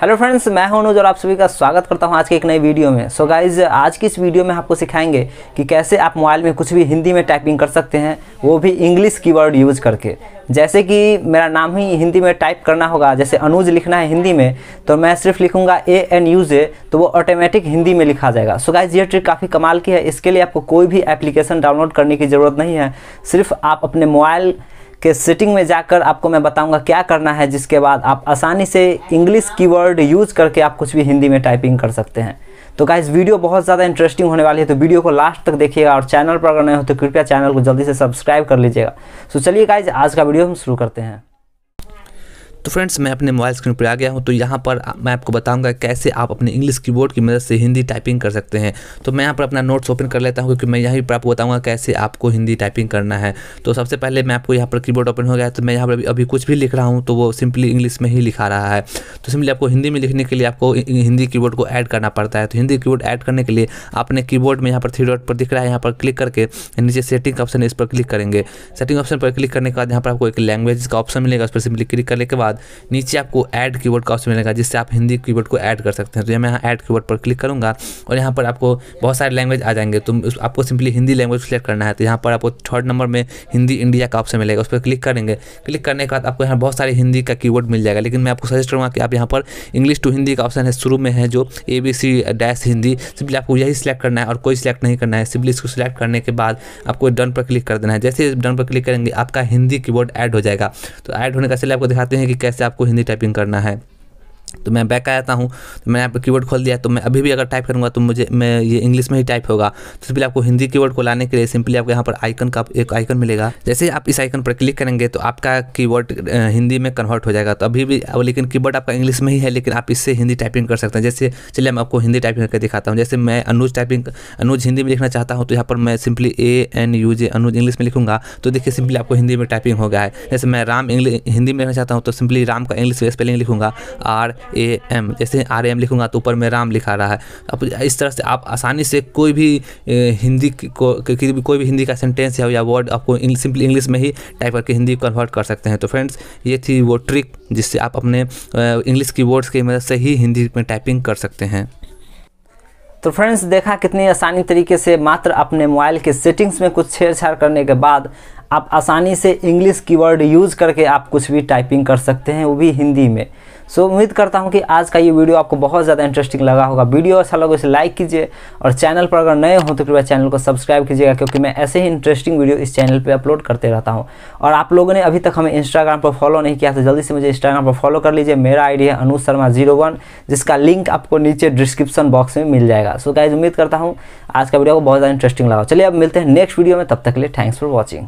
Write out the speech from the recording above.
hello friends मैं हूं अनुज और आप सभी का स्वागत करता हूं आज के एक नए वीडियो में सो so गाइज आज की इस वीडियो में आपको सिखाएंगे कि कैसे आप मोबाइल में कुछ भी हिंदी में टाइपिंग कर सकते हैं वो भी इंग्लिश कीवर्ड यूज़ करके जैसे कि मेरा नाम ही हिंदी में टाइप करना होगा जैसे अनुज लिखना है हिंदी में तो मैं सिर्फ लिखूंगा ए एन यू जे तो वो ऑटोमेटिक हिंदी में लिखा जाएगा सो गाइज ये ट्रिक काफ़ी कमाल की है इसके लिए आपको कोई भी एप्लीकेशन डाउनलोड करने की ज़रूरत नहीं है सिर्फ आप अपने मोबाइल के सेटिंग में जाकर आपको मैं बताऊंगा क्या करना है जिसके बाद आप आसानी से इंग्लिश कीवर्ड यूज़ करके आप कुछ भी हिंदी में टाइपिंग कर सकते हैं तो गाइज वीडियो बहुत ज़्यादा इंटरेस्टिंग होने वाली है तो वीडियो को लास्ट तक देखिएगा और चैनल पर अगर नए हो तो कृपया चैनल को जल्दी से सब्सक्राइब कर लीजिएगा तो चलिए गाइज आज का वीडियो हम शुरू करते हैं तो फ्रेंड्स मैं अपने मोबाइल स्क्रीन पर आ गया हूँ तो यहाँ पर मैं आपको बताऊँगा कैसे आप अपने इंग्लिश कीबोर्ड की मदद से हिंदी टाइपिंग कर सकते हैं तो मैं यहाँ पर अपना नोट्स ओपन कर लेता हूँ क्योंकि मैं यहीं पर आपको बताऊँगा कैसे आपको हिंदी टाइपिंग करना है तो सबसे पहले मैं आपको यहाँ पर की ओपन हो गया तो मैं यहाँ पर अभी कुछ भी लिख रहा हूँ तो वो सिंपली इंग्लिश में ही लिखा रहा है तो सिंपली आपको हिंदी में लिखने के लिए आपको हिंदी की को ऐड करना पड़ता है तो हिंदी की ऐड करने के लिए आपने की में यहाँ पर थ्री डॉट पर दिख रहा है यहाँ पर क्लिक करके नीचे सेटिंग ऑप्शन इस पर क्लिक करेंगे सेटिंग ऑप्शन पर क्लिक करने के बाद यहाँ पर आपको एक लैंग्वेज का ऑप्शन मिलेगा उस पर सिंपली क्लिक करने के बाद बाद नीचे आपको ऐड कीवर्ड का ऑप्शन मिलेगा जिससे आप हिंदी कीवर्ड को ऐड कर सकते हैं तो मैं यहाँ ऐड कीवर्ड पर क्लिक करूँगा और यहाँ पर आपको बहुत सारे लैंग्वेज आ जाएंगे तो आपको सिंपली हिंदी लैंग्वेज सेलेक्ट करना है तो यहाँ पर आपको थर्ड नंबर में हिंदी इंडिया का ऑप्शन मिलेगा उस पर क्लिक करेंगे क्लिक करने के बाद आपको यहाँ बहुत सारे हिंदी का कीवर्ड मिल जाएगा लेकिन मैं आपको सजेस्ट करूँगा कि आप यहाँ पर इंग्लिश टू हिंदी का ऑप्शन है शुरू में है जो A B C dash Hindi simply आपको यही सिलेक्ट करना है और कोई सिलेक्ट नहीं करना है सिंपली इसको सिलेक्ट करने के बाद आपको डन पर क्लिक कर देना है जैसे डन पर क्लिक करेंगे आपका हिंदी कीवर्ड ऐड हो जाएगा तो ऐड होने का सिले आपको दिखाते हैं कि कैसे आपको हिंदी टाइपिंग करना है तो मैं बैक आता हूँ तो मैंने यहाँ पर कीवर्ड खोल दिया तो मैं अभी भी अगर टाइप करूँगा तो मुझे मैं ये इंग्लिश में ही टाइप होगा तो सिंपली आपको हिंदी कीवर्ड को लाने के लिए सिंपली आपको यहाँ पर आइकन का एक आइकन मिलेगा जैसे आप इस आइकन पर क्लिक करेंगे तो आपका कीवर्ड हिंदी में कन्वर्ट हो जाएगा तो अभी भी लेकिन की आपका इंग्लिश में ही है लेकिन आप इससे हिंदी टाइपिंग कर सकते हैं जैसे चलिए मैं आपको हिंदी टाइपिंग करके दिखाता हूँ जैसे मैं अनुज टाइपिंग अनुज हिंदी में लिखना चाहता हूँ तो यहाँ पर मैं simply A N U J Anuj English में लिखूंगा तो देखिए सिंपली आपको हिंदी में टाइपिंग हो गया है जैसे मैं राम हिंदी में लिखना चाहता हूँ तो सिंपली राम का इंग्लिश स्पेलिंग लिखूंगा आर ए एम जैसे आर एम लिखूंगा तो ऊपर में राम लिखा रहा है अब इस तरह से आप आसानी से कोई भी हिंदी को कोई भी हिंदी का सेंटेंस या या वर्ड आपको सिंपली इंग्लिश में ही टाइप करके हिंदी कन्वर्ट कर सकते हैं तो फ्रेंड्स ये थी वो ट्रिक जिससे आप अपने इंग्लिश की वर्ड्स की मदद से ही हिंदी में टाइपिंग कर सकते हैं तो फ्रेंड्स देखा कितनी आसानी तरीके से मात्र अपने मोबाइल के सेटिंग्स में कुछ छेड़छाड़ करने के बाद आप आसानी से इंग्लिश कीवर्ड यूज़ करके आप कुछ भी टाइपिंग कर सकते हैं वो भी हिंदी में सो उम्मीद करता हूँ कि आज का ये वीडियो आपको बहुत ज़्यादा इंटरेस्टिंग लगा होगा वीडियो अच्छा लगे इसे लाइक कीजिए और चैनल पर अगर नए हो तो कृपया चैनल को सब्सक्राइब कीजिएगा क्योंकि मैं ऐसे ही इंटरेस्टिंग वीडियो इस चैनल पर अपलोड करते रहता हूँ और आप लोगों ने अभी तक हमें इंस्टाग्राम पर फॉलो नहीं किया तो जल्दी से मुझे इंस्टाग्राम पर फॉलो कर लीजिए मेरा आई है अनु शर्मा जीरो वन जिसका लिंक आपको नीचे डिस्क्रिप्शन बॉक्स में मिल जाएगा सो गाइज उम्मीद करता हूँ आज का वीडियो को बहुत ज़्यादा इंटरेस्टिंग लगा चलिए अब मिलते हैं नेक्स्ट वीडियो में तब तक के लिए थैंक्स फॉर वॉचिंग